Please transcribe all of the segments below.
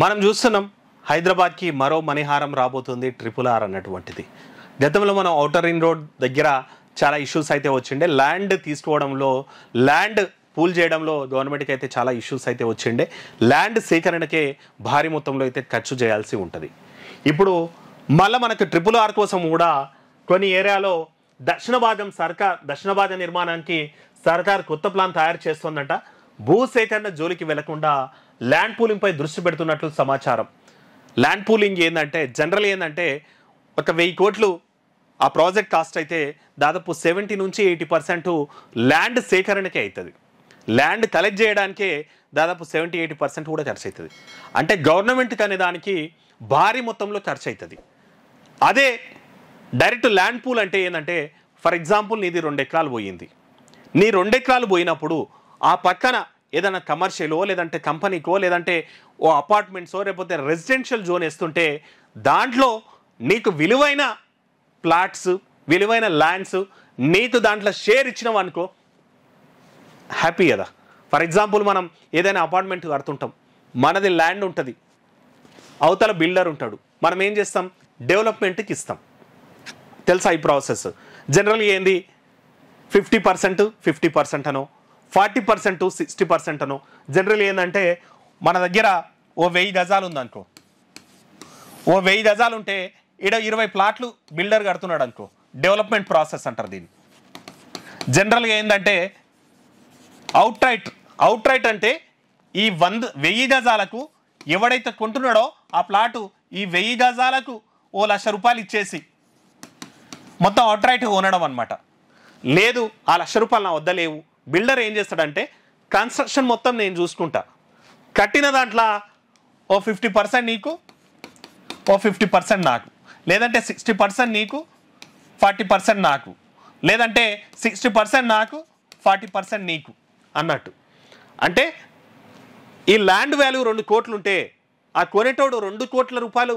మనం చూస్తున్నాం హైదరాబాద్కి మరో మణిహారం రాబోతుంది ట్రిపుల్ ఆర్ అన్నటువంటిది గతంలో మనం ఔటర్ రింగ్ రోడ్ దగ్గర చాలా ఇష్యూస్ అయితే వచ్చిండే ల్యాండ్ తీసుకోవడంలో ల్యాండ్ పూల్ చేయడంలో గవర్నమెంట్కి అయితే చాలా ఇష్యూస్ అయితే వచ్చిండే ల్యాండ్ సేకరణకే భారీ మొత్తంలో అయితే ఖర్చు చేయాల్సి ఉంటుంది ఇప్పుడు మళ్ళీ మనకు ట్రిపుల్ ఆర్ కోసం కూడా కొన్ని ఏరియాలో దక్షిణ భాగం సర్కార్ దక్షిణ భాగం నిర్మాణానికి సర్కార్ కొత్త ప్లాన్ తయారు చేస్తోందట భూసేకరణ జోలికి వెళ్లకుండా ల్యాండ్ పూలింగ్పై దృష్టి పెడుతున్నట్లు సమాచారం ల్యాండ్ పూలింగ్ ఏంటంటే జనరల్ ఏంటంటే ఒక వెయ్యి కోట్లు ఆ ప్రాజెక్ట్ కాస్ట్ అయితే దాదాపు సెవెంటీ నుంచి ఎయిటీ పర్సెంట్ ల్యాండ్ సేకరణకే అవుతుంది ల్యాండ్ కలెక్ట్ చేయడానికే దాదాపు సెవెంటీ ఎయిటీ పర్సెంట్ కూడా ఖర్చు అవుతుంది అంటే గవర్నమెంట్ అనే దానికి భారీ మొత్తంలో ఖర్చు అవుతుంది అదే డైరెక్ట్ ల్యాండ్ పూల్ అంటే ఏంటంటే ఫర్ ఎగ్జాంపుల్ నీది రెండు ఎకరాలు పోయింది నీ రెండు ఎకరాలు పోయినప్పుడు ఆ పక్కన ఏదైనా కమర్షియలో లేదంటే కంపెనీకో లేదంటే ఓ అపార్ట్మెంట్సో లేకపోతే రెసిడెన్షియల్ జోన్ వేస్తుంటే దాంట్లో నీకు విలువైన ప్లాట్స్ విలువైన ల్యాండ్స్ నీకు దాంట్లో షేర్ ఇచ్చినాం అనుకో హ్యాపీ కదా ఫర్ ఎగ్జాంపుల్ మనం ఏదైనా అపార్ట్మెంట్ కడుతుంటాం మనది ల్యాండ్ ఉంటుంది అవతల బిల్డర్ ఉంటాడు మనం ఏం చేస్తాం డెవలప్మెంట్కి ఇస్తాం తెలుసా ఈ ప్రాసెస్ జనరల్గా ఏంది ఫిఫ్టీ పర్సెంట్ ఫిఫ్టీ పర్సెంట్ అనో ఫార్టీ పర్సెంట్ సిక్స్టీ పర్సెంట్ అను జనరల్ ఏంటంటే మన దగ్గర ఓ వెయ్యి గజాలు ఉందనుకో ఓ వెయ్యి గజాలు ఉంటే ఈడ ఇరవై ప్లాట్లు బిల్డర్ కడుతున్నాడు అనుకో డెవలప్మెంట్ ప్రాసెస్ అంటారు దీన్ని జనరల్గా ఏంటంటే అవుట్ రైట్ అవుట్ రైట్ అంటే ఈ వంద వెయ్యి గజాలకు ఎవడైతే కొంటున్నాడో ఆ ప్లాటు ఈ వెయ్యి గజాలకు ఓ లక్ష రూపాయలు ఇచ్చేసి మొత్తం అవుట్ రైట్ కొనడం అనమాట లేదు ఆ లక్ష రూపాయలు నా వద్ద లేవు బిల్డర్ ఏం చేస్తాడంటే కన్స్ట్రక్షన్ మొత్తం నేను చూసుకుంటా కట్టిన దాంట్లో ఓ ఫిఫ్టీ పర్సెంట్ నీకు ఓ ఫిఫ్టీ పర్సెంట్ నాకు లేదంటే సిక్స్టీ పర్సెంట్ నీకు ఫార్టీ పర్సెంట్ నాకు లేదంటే సిక్స్టీ పర్సెంట్ నాకు ఫార్టీ పర్సెంట్ నీకు అన్నట్టు అంటే ఈ ల్యాండ్ వాల్యూ రెండు కోట్లు ఉంటే ఆ కొనేటోడు రెండు కోట్ల రూపాయలు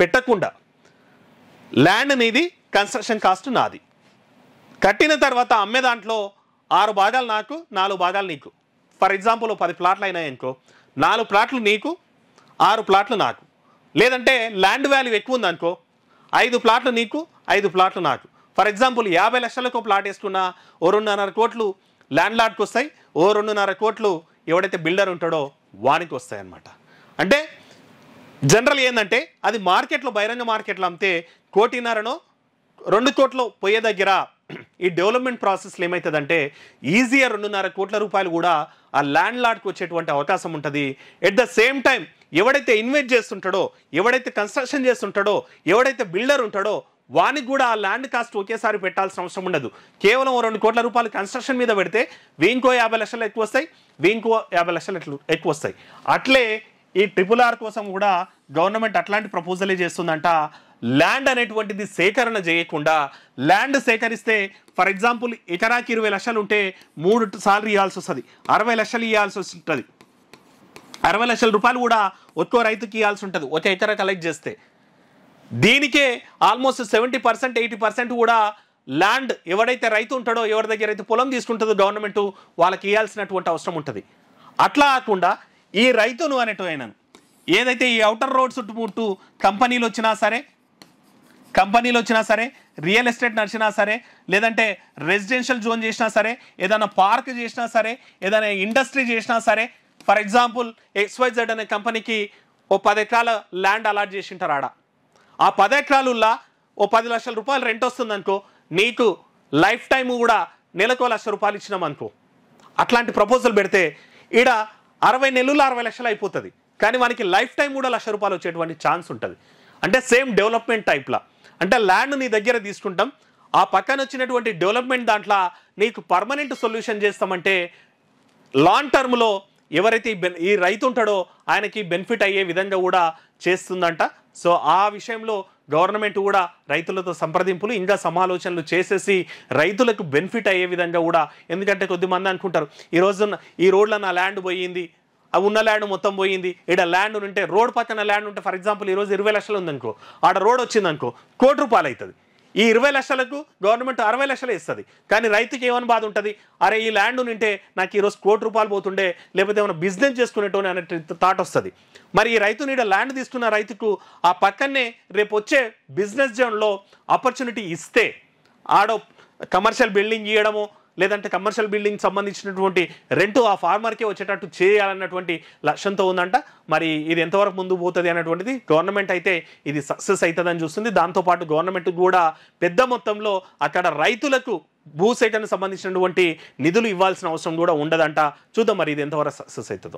పెట్టకుండా ల్యాండ్ అనేది కన్స్ట్రక్షన్ కాస్ట్ నాది కట్టిన తర్వాత అమ్మే దాంట్లో ఆరు భాగాలు నాకు నాలుగు భాగాలు నీకు ఫర్ ఎగ్జాంపుల్ పది ప్లాట్లు అయినాయనుకో నాలుగు ప్లాట్లు నీకు ఆరు ప్లాట్లు నాకు లేదంటే ల్యాండ్ వాల్యూ ఎక్కువ ఉందనుకో ఐదు ప్లాట్లు నీకు ఐదు ప్లాట్లు నాకు ఫర్ ఎగ్జాంపుల్ యాభై లక్షలకు ప్లాట్ వేసుకున్నా ఓ రెండున్నర కోట్లు ల్యాండ్ లాడ్కి వస్తాయి ఓ రెండున్నర కోట్లు ఎవడైతే బిల్డర్ ఉంటాడో వానికి వస్తాయి అనమాట అంటే జనరల్ ఏంటంటే అది మార్కెట్లో బహిరంగ మార్కెట్లో అమ్మితే కోటిన్నరను రెండు కోట్లు పోయే దగ్గర ఈ డెవలప్మెంట్ ప్రాసెస్లో ఏమవుతుందంటే ఈజీగా రెండున్నర కోట్ల రూపాయలు కూడా ఆ ల్యాండ్ లాడ్కి వచ్చేటువంటి అవకాశం ఉంటుంది ఎట్ ద సేమ్ టైం ఎవడైతే ఇన్వెస్ట్ చేస్తుంటాడో ఎవడైతే కన్స్ట్రక్షన్ చేస్తుంటాడో ఎవడైతే బిల్డర్ ఉంటాడో వానికి కూడా ఆ ల్యాండ్ కాస్ట్ ఒకేసారి పెట్టాల్సిన అవసరం ఉండదు కేవలం రెండు కోట్ల రూపాయలు కన్స్ట్రక్షన్ మీద పెడితే వీంకో యాభై లక్షలు ఎక్కువ వస్తాయి వీంకో యాభై లక్షలు ఎక్కువ వస్తాయి అట్లే ఈ ట్రిపుల్ ఆర్ కోసం కూడా గవర్నమెంట్ అట్లాంటి ప్రపోజలే చేస్తుందంట ల్యాండ్ అనేటువంటిది సేకరణ చేయకుండా ల్యాండ్ సేకరిస్తే ఫర్ ఎగ్జాంపుల్ ఎకరాకి ఇరవై లక్షలు ఉంటే మూడు సాలరీ ఇవ్వాల్సి వస్తుంది అరవై లక్షలు ఇవ్వాల్సి వస్తుంటుంది అరవై లక్షల రూపాయలు కూడా ఒక్కో రైతుకి ఇవ్వాల్సి ఉంటుంది ఒక ఎకరా కలెక్ట్ చేస్తే దీనికే almost seventy percent eighty percent కూడా ల్యాండ్ ఎవడైతే రైతు ఉంటాడో ఎవరి దగ్గర అయితే పొలం తీసుకుంటుందో గవర్నమెంట్ వాళ్ళకి ఇవ్వాల్సినటువంటి అవసరం ఉంటుంది అట్లా కాకుండా ఈ రైతును అనేటు అయినాను ఏదైతే ఈ అవుటర్ రోడ్ చుట్టుముట్టు కంపెనీలు వచ్చినా సరే కంపెనీలు వచ్చినా సరే రియల్ ఎస్టేట్ నడిచినా సరే లేదంటే రెసిడెన్షియల్ జోన్ చేసినా సరే ఏదైనా పార్క్ చేసినా సరే ఏదైనా ఇండస్ట్రీ చేసినా సరే ఫర్ ఎగ్జాంపుల్ ఎక్స్వైజెడ్ అనే కంపెనీకి ఓ పది ఎకరాల ల్యాండ్ అలాట్ చేసింటారు ఆడ ఆ పది ఎకరాలుల్లా ఓ పది లక్షల రూపాయలు రెంట్ వస్తుంది అనుకో నీకు లైఫ్ టైము కూడా నెలకు లక్ష రూపాయలు ఇచ్చినాం అనుకో అట్లాంటి ప్రపోజల్ పెడితే ఈడ అరవై నెలలు అరవై లక్షలు అయిపోతుంది కానీ మనకి లైఫ్ టైం కూడా లక్ష రూపాయలు వచ్చేటువంటి ఛాన్స్ ఉంటుంది అంటే సేమ్ డెవలప్మెంట్ టైప్లా అంటే ల్యాండ్ నీ దగ్గర తీసుకుంటాం ఆ పక్కన వచ్చినటువంటి డెవలప్మెంట్ దాంట్లో నీకు పర్మనెంట్ సొల్యూషన్ చేస్తామంటే లాంగ్ టర్మ్లో ఎవరైతే ఈ రైతు ఉంటాడో ఆయనకి బెనిఫిట్ అయ్యే విధంగా కూడా చేస్తుందంట సో ఆ విషయంలో గవర్నమెంట్ కూడా రైతులతో సంప్రదింపులు ఇంకా సమాలోచనలు చేసేసి రైతులకు బెనిఫిట్ అయ్యే విధంగా కూడా ఎందుకంటే కొద్దిమంది అనుకుంటారు ఈరోజు ఈ రోడ్లో నా ల్యాండ్ పోయింది ఉన్న ల్యాండ్ మొత్తం పోయింది ఇక్కడ ల్యాండ్ ఉంటే రోడ్ పక్కన ల్యాండ్ ఉంటే ఫర్ ఎగ్జాంపుల్ ఈరోజు ఇరవై లక్షలు ఉందనుకో ఆడ రోడ్ వచ్చిందనుకో కోటి రూపాయలు అవుతుంది ఈ ఇరవై లక్షలకు గవర్నమెంట్ అరవై లక్షలు ఇస్తుంది కానీ రైతుకి ఏమని బాధ ఉంటుంది అరే ఈ ల్యాండ్ ఉంటే నాకు ఈరోజు కోటి రూపాయలు పోతుండే లేకపోతే ఏమైనా బిజినెస్ చేసుకునేటోనే అనే థాట్ వస్తుంది మరి ఈ రైతుని నీడ ల్యాండ్ తీసుకున్న రైతుకు ఆ పక్కనే రేపు వచ్చే బిజినెస్ జోన్లో ఆపర్చునిటీ ఇస్తే ఆడో కమర్షియల్ బిల్డింగ్ ఇవ్వడము లేదంటే కమర్షియల్ బిల్డింగ్ సంబంధించినటువంటి రెంట్ ఆ ఫార్మర్కే వచ్చేటట్టు చేయాలన్నటువంటి లక్ష్యంతో ఉందంట మరి ఇది ఎంతవరకు ముందు పోతుంది అన్నటువంటిది గవర్నమెంట్ అయితే ఇది సక్సెస్ అవుతుందని చూస్తుంది దాంతోపాటు గవర్నమెంట్ కూడా పెద్ద మొత్తంలో అక్కడ రైతులకు భూసేకరణకు సంబంధించినటువంటి నిధులు ఇవ్వాల్సిన అవసరం కూడా ఉండదంట చూద్దాం మరి ఇది ఎంతవరకు సక్సెస్ అవుతుందో